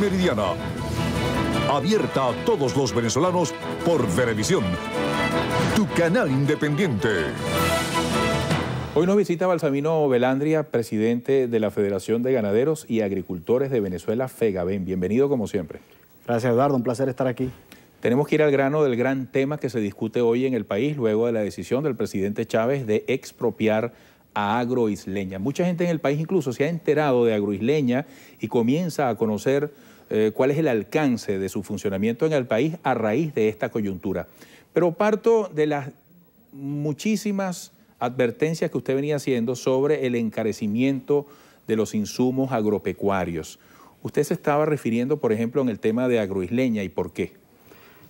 Meridiana. Abierta a todos los venezolanos por televisión, tu canal independiente. Hoy nos visita Balsamino Belandria, presidente de la Federación de Ganaderos y Agricultores de Venezuela, FEGABEN. Bienvenido como siempre. Gracias Eduardo, un placer estar aquí. Tenemos que ir al grano del gran tema que se discute hoy en el país luego de la decisión del presidente Chávez de expropiar a agroisleña. Mucha gente en el país incluso se ha enterado de agroisleña y comienza a conocer eh, cuál es el alcance de su funcionamiento en el país a raíz de esta coyuntura. Pero parto de las muchísimas advertencias que usted venía haciendo sobre el encarecimiento de los insumos agropecuarios. Usted se estaba refiriendo, por ejemplo, en el tema de agroisleña y por qué.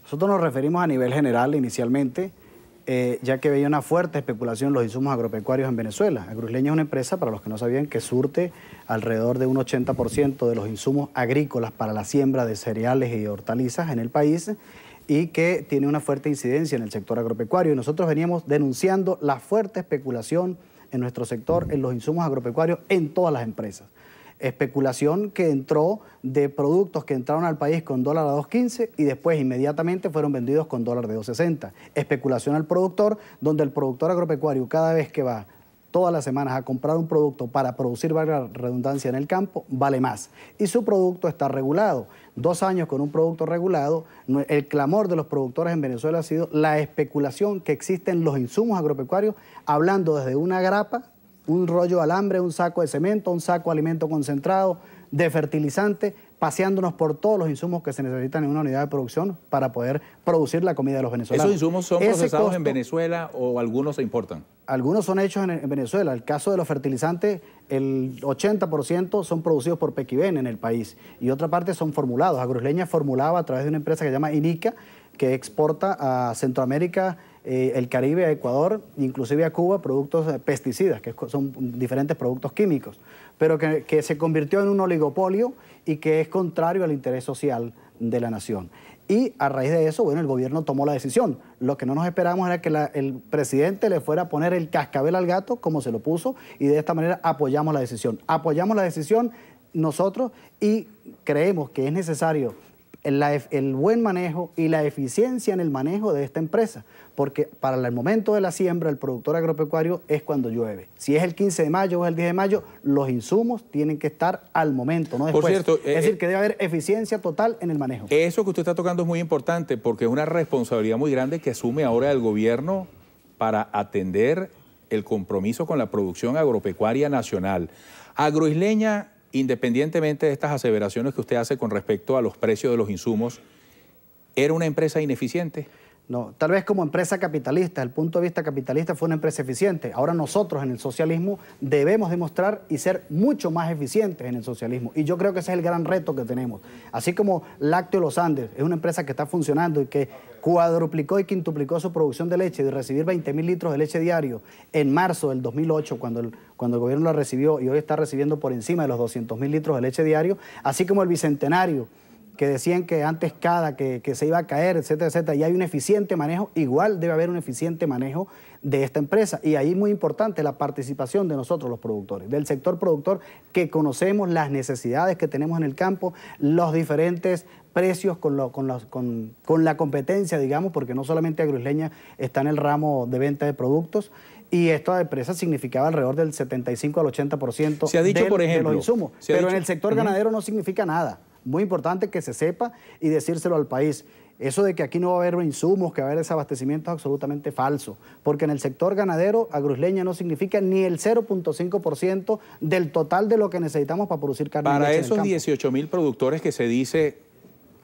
Nosotros nos referimos a nivel general inicialmente eh, ya que veía una fuerte especulación en los insumos agropecuarios en Venezuela. Agrusleña es una empresa, para los que no sabían, que surte alrededor de un 80% de los insumos agrícolas para la siembra de cereales y hortalizas en el país y que tiene una fuerte incidencia en el sector agropecuario. Y nosotros veníamos denunciando la fuerte especulación en nuestro sector, en los insumos agropecuarios, en todas las empresas especulación que entró de productos que entraron al país con dólar a 2.15 y después inmediatamente fueron vendidos con dólar de 2.60. Especulación al productor, donde el productor agropecuario cada vez que va todas las semanas a comprar un producto para producir valga redundancia en el campo, vale más. Y su producto está regulado. Dos años con un producto regulado, el clamor de los productores en Venezuela ha sido la especulación que existe en los insumos agropecuarios, hablando desde una grapa un rollo de alambre, un saco de cemento, un saco de alimento concentrado, de fertilizante, paseándonos por todos los insumos que se necesitan en una unidad de producción para poder producir la comida de los venezolanos. ¿Esos insumos son procesados en Venezuela o algunos se importan? Algunos son hechos en, Venezuela. El caso de los fertilizantes, el 80% son producidos por Pequiven en el país y otra parte son formulados. Agrusleña formulaba a través de una empresa que se llama INICA que exporta a Centroamérica, eh, el Caribe, a Ecuador, inclusive a Cuba, productos eh, pesticidas, que son diferentes productos químicos, pero que, se convirtió en un oligopolio y que es contrario al interés social de la nación. Y a raíz de eso, bueno, el gobierno tomó la decisión. Lo que no nos esperamos era que el presidente le fuera a poner el cascabel al gato, como se lo puso, y de esta manera apoyamos la decisión. Apoyamos la decisión nosotros y creemos que es necesario el, buen manejo y la eficiencia en el manejo de esta empresa, porque para el momento de la siembra el productor agropecuario es cuando llueve. Si es el 15 de mayo o el 10 de mayo, los insumos tienen que estar al momento, no después. Por cierto, es eh, decir, eh, que debe haber eficiencia total en el manejo. Eso que usted está tocando es muy importante porque es una responsabilidad muy grande que asume ahora el gobierno para atender el compromiso con la producción agropecuaria nacional. Agroisleña independientemente de estas aseveraciones que usted hace con respecto a los precios de los insumos, ¿era una empresa ineficiente? No, tal vez como empresa capitalista, el punto de vista capitalista fue una empresa eficiente. Ahora nosotros en el socialismo debemos demostrar y ser mucho más eficientes en el socialismo. Y yo creo que ese es el gran reto que tenemos. Así como Lácteo Los Andes es una empresa que está funcionando y que cuadruplicó y quintuplicó su producción de leche de recibir 20.000 mil litros de leche diario en marzo del 2008 cuando el, cuando el gobierno la recibió y hoy está recibiendo por encima de los 200.000 mil litros de leche diario, así como el Bicentenario que decían que antes cada, que, se iba a caer, etcétera, etcétera, y hay un eficiente manejo, igual debe haber un eficiente manejo de esta empresa. Y ahí es muy importante la participación de nosotros los productores, del sector productor, que conocemos las necesidades que tenemos en el campo, los diferentes precios con, con, la competencia, digamos, porque no solamente Agroisleña está en el ramo de venta de productos, y esta empresa significaba alrededor del 75 al 80% se ha dicho, por ejemplo, de los insumos. Pero en el sector ganadero no significa nada muy importante que se sepa y decírselo al país. Eso de que aquí no va a haber insumos, que va a haber desabastecimiento es absolutamente falso, porque en el sector ganadero agroisleña no significa ni el 0.5% del total de lo que necesitamos para producir carne. Para esos 18 mil productores que se dice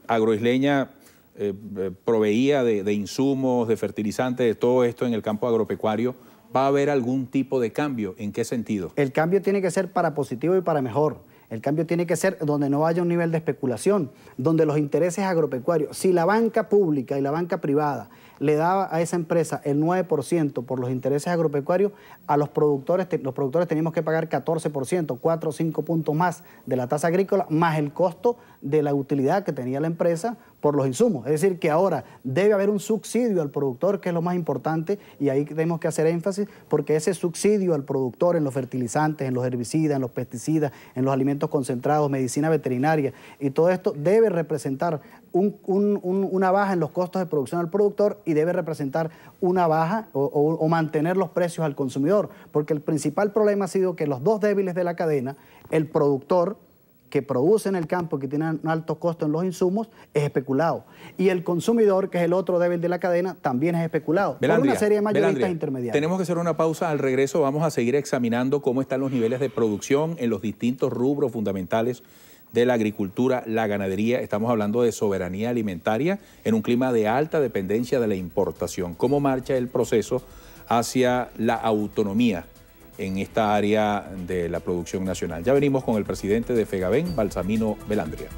agroisleña eh, eh, proveía de, insumos, de fertilizantes, de todo esto en el campo agropecuario, ¿va a haber algún tipo de cambio? ¿En qué sentido? El cambio tiene que ser para positivo y para mejor. El cambio tiene que ser donde no haya un nivel de especulación, donde los intereses agropecuarios, si la banca pública y la banca privada le daba a esa empresa el 9% por los intereses agropecuarios, a los productores, los productores teníamos que pagar 14%, 4 o 5 puntos más de la tasa agrícola, más el costo de la utilidad que tenía la empresa por los insumos. Es decir, que ahora debe haber un subsidio al productor, que es lo más importante, y ahí tenemos que hacer énfasis, porque ese subsidio al productor en los fertilizantes, en los herbicidas, en los pesticidas, en los alimentos concentrados, medicina veterinaria, y todo esto debe representar una baja en los costos de producción al productor y debe representar una baja o mantener los precios al consumidor, porque el principal problema ha sido que los dos débiles de la cadena, el productor, que producen el campo, y que tienen altos costos en los insumos, es especulado. Y el consumidor, que es el otro débil de la cadena, también es especulado. por una serie de mayoristas Tenemos que hacer una pausa. Al regreso vamos a seguir examinando cómo están los niveles de producción en los distintos rubros fundamentales de la agricultura, la ganadería. Estamos hablando de soberanía alimentaria en un clima de alta dependencia de la importación. ¿Cómo marcha el proceso hacia la autonomía en esta área de la producción nacional. Ya venimos con el presidente de Fegaben, Balsamino Belandria.